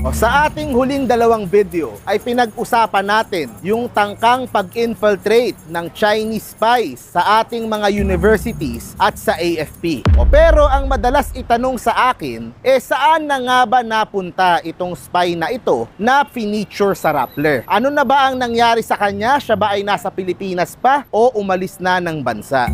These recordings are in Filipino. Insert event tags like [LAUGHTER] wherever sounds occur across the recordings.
Oh, sa ating huling dalawang video ay pinag-usapan natin yung tangkang pag-infiltrate ng Chinese spies sa ating mga universities at sa AFP. O oh, pero ang madalas itanong sa akin, eh saan na nga ba napunta itong spy na ito na finiture sa Rappler? Ano na ba ang nangyari sa kanya? Siya ba ay nasa Pilipinas pa o umalis na ng bansa?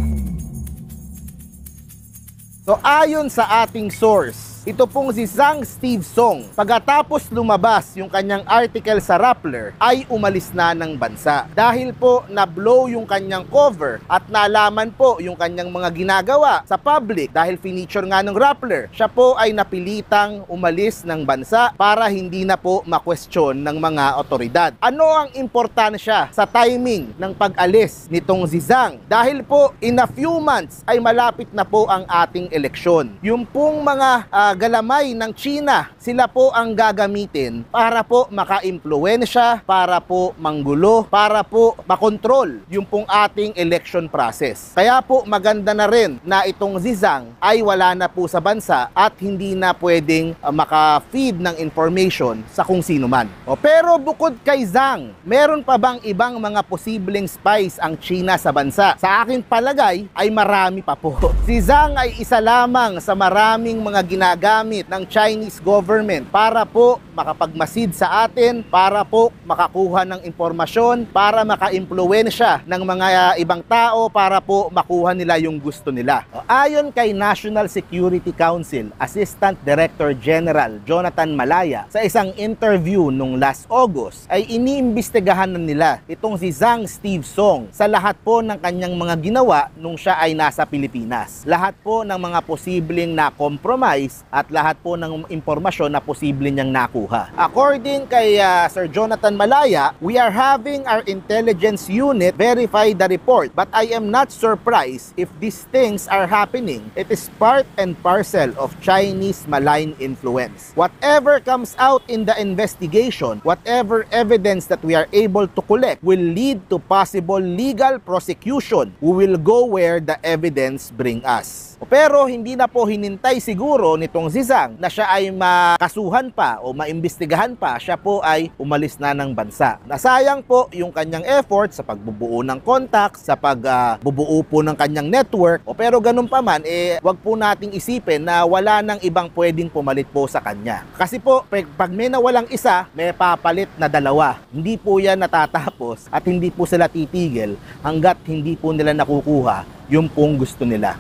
So ayon sa ating source, ito pong si Zhang Steve Song, pagkatapos lumabas yung kanyang article sa Rappler, ay umalis na ng bansa. Dahil po na-blow yung kanyang cover at nalaman po yung kanyang mga ginagawa sa public dahil finiture nga ng Rappler, siya po ay napilitang umalis ng bansa para hindi na po makwestiyon ng mga otoridad. Ano ang importansya sa timing ng pag-alis nitong si Zhang? Dahil po in a few months ay malapit na po ang ating eleksyon. Yung pong mga uh, galamay ng China sila po ang gagamitin para po maka makaimpluwensya, para po manggulo, para po makontrol yung pong ating election process. Kaya po maganda na rin na itong Zizang ay wala na po sa bansa at hindi na pwedeng ah, maka-feed ng information sa kung sino man. O, pero bukod kay Zhang, meron pa bang ibang mga posibleng spies ang China sa bansa? Sa akin palagay ay marami pa po. [LAUGHS] Si Zhang ay isa lamang sa maraming mga ginagamit ng Chinese government government para po makapagmasid sa atin, para po makakuha ng impormasyon, para maka makaimpluwensya ng mga ibang tao, para po makuha nila yung gusto nila. Ayon kay National Security Council Assistant Director General Jonathan Malaya, sa isang interview nung last August ay iniimbestigahan na nila itong si Zhang Steve Song sa lahat po ng kanyang mga ginawa nung siya ay nasa Pilipinas. Lahat po ng mga posibleng na compromise at lahat po ng impormasyon impormasyon na posible niyang nakuha. According kay uh, Sir Jonathan Malaya, we are having our intelligence unit verify the report but I am not surprised if these things are happening. It is part and parcel of Chinese malign influence. Whatever comes out in the investigation, whatever evidence that we are able to collect will lead to possible legal prosecution. We will go where the evidence bring us. Pilipinas. Pero hindi na po hinintay siguro nitong si Zhang na siya ay makasuhan pa o maimbestigahan pa, siya po ay umalis na ng bansa. Nasayang po yung kanyang effort sa pagbubuo ng contacts, sa pagbubuo ah, uh, po ng kanyang network. O pero ganun pa man, eh, wag po nating isipin na wala nang ibang pwedeng pumalit po sa kanya. Kasi po, pag may nawalang isa, may papalit na dalawa. Hindi po yan natatapos at hindi po sila titigil hanggat hindi po nila nakukuha yung pong gusto nila.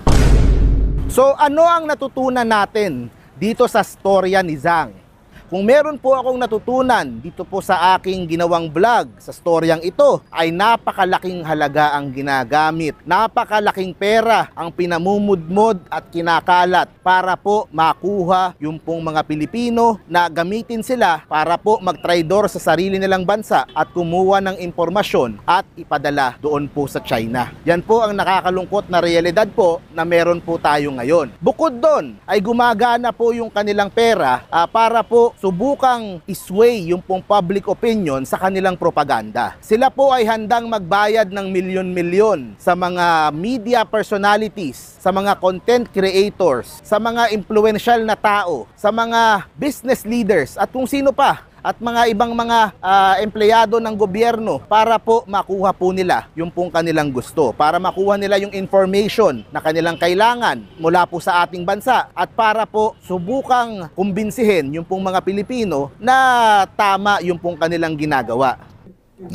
So ano ang natutunan natin dito sa storya ni Zhang? Kung meron po akong natutunan dito po sa aking ginawang vlog sa storyang ito ay napakalaking halaga ang ginagamit. Napakalaking pera ang pinamumudmod at kinakalat para po makuha yung pong mga Pilipino na gamitin sila para po magtraidor sa sarili nilang bansa at kumuha ng impormasyon at ipadala doon po sa China. Yan po ang nakakalungkot na realidad po na meron po tayo ngayon. Bukod doon ay gumagana po yung kanilang pera uh, para po subukang isway yung pong public opinion sa kanilang propaganda. Sila po ay handang magbayad ng milyon-milyon sa mga media personalities, sa mga content creators, sa mga influential na tao, sa mga business leaders at kung sino pa at mga ibang mga uh, empleyado ng gobyerno para po makuha po nila yung pong kanilang gusto, para makuha nila yung information na kanilang kailangan mula po sa ating bansa at para po subukang kumbinsihin yung pong mga Pilipino na tama yung pong kanilang ginagawa.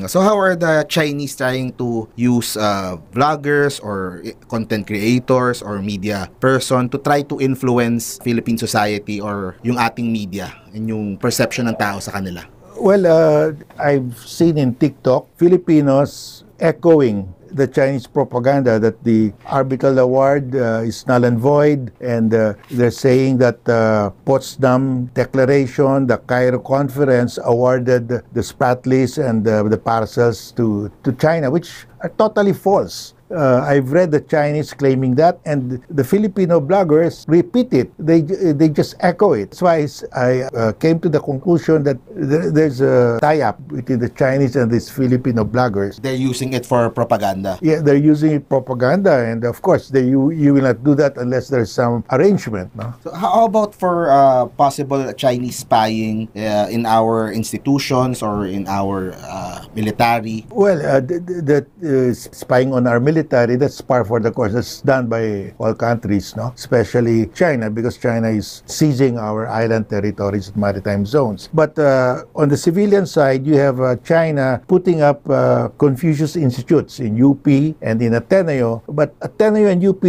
So how are the Chinese trying to use uh, vloggers or eh, content creators or media person to try to influence Philippine society or yung ating media and yung perception ng tao sa kanila? Well, uh, I've seen in TikTok, Filipinos echoing the Chinese propaganda that the arbitral Award uh, is null and void, and uh, they're saying that the uh, Potsdam Declaration, the Cairo Conference awarded the Spratlys and uh, the parcels to, to China, which are totally false. Uh, I've read the Chinese claiming that, and the Filipino bloggers repeat it. They they just echo it. That's why I uh, came to the conclusion that th- there's a tie-up between the Chinese and these Filipino bloggers. They're using it for propaganda. Yeah, they're using it propaganda, and of course, they, you you will not do that unless there's some arrangement. No? So how about for uh, possible Chinese spying uh, in our institutions or in our uh, military? Well, uh, the, the spying on our military military, that's par for the course. That's done by all countries, no? especially China, because China is seizing our island territories, maritime zones. But uh, on the civilian side, you have uh, China putting up uh, Confucius Institutes in UP and in Ateneo. But Ateneo and UP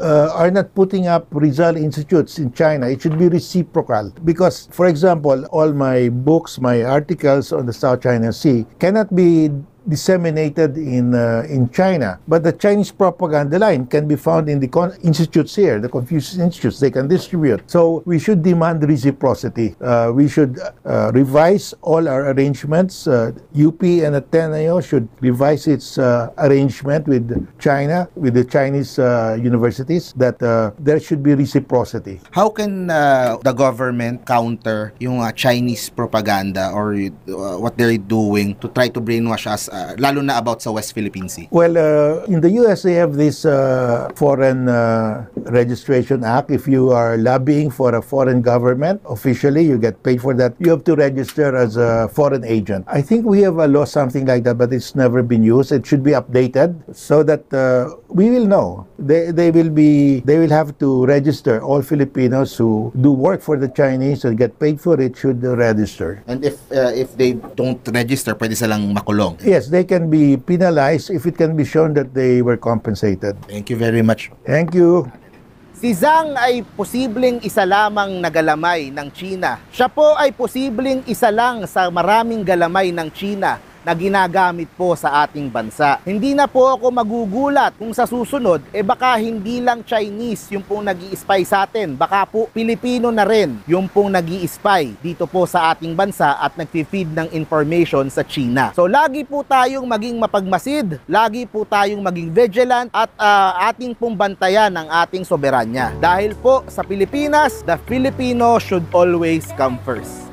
uh, are not putting up Rizal Institutes in China. It should be reciprocal. Because, for example, all my books, my articles on the South China Sea cannot be disseminated in uh, in China. But the Chinese propaganda line can be found in the con- institutes here, the Confucius Institutes. They can distribute. So we should demand reciprocity. Uh, we should uh, revise all our arrangements. UP uh, and Ateneo should revise its uh, arrangement with China, with the Chinese uh, universities, that there should be reciprocity. How can the government counter yung Chinese propaganda or what they're doing to try to brainwash us uh, lalo na about sa West Philippine Sea? Well, uh, in the US, they have this uh, Foreign uh, Registration Act. If you are lobbying for a foreign government officially, you get paid for that. You have to register as a foreign agent. I think we have a law something like that, but it's never been used. It should be updated so that uh, we will know. They, they will be they will have to register all Filipinos who do work for the Chinese and get paid for it should register. And if uh, if they don't register, pwede silang makulong. Yes yes, they can be penalized if it can be shown that they were compensated. Thank you very much. Thank you. Si Zhang ay posibleng isa lamang na galamay ng China. Siya po ay posibleng isa lang sa maraming galamay ng China na ginagamit po sa ating bansa. Hindi na po ako magugulat kung sa susunod, eh baka hindi lang Chinese yung pong nag spy sa atin, baka po Pilipino na rin yung pong nag spy dito po sa ating bansa at nag-feed ng information sa China. So lagi po tayong maging mapagmasid, lagi po tayong maging vigilant at uh, ating pong bantayan ang ating soberanya. Dahil po sa Pilipinas, the Filipino should always come first.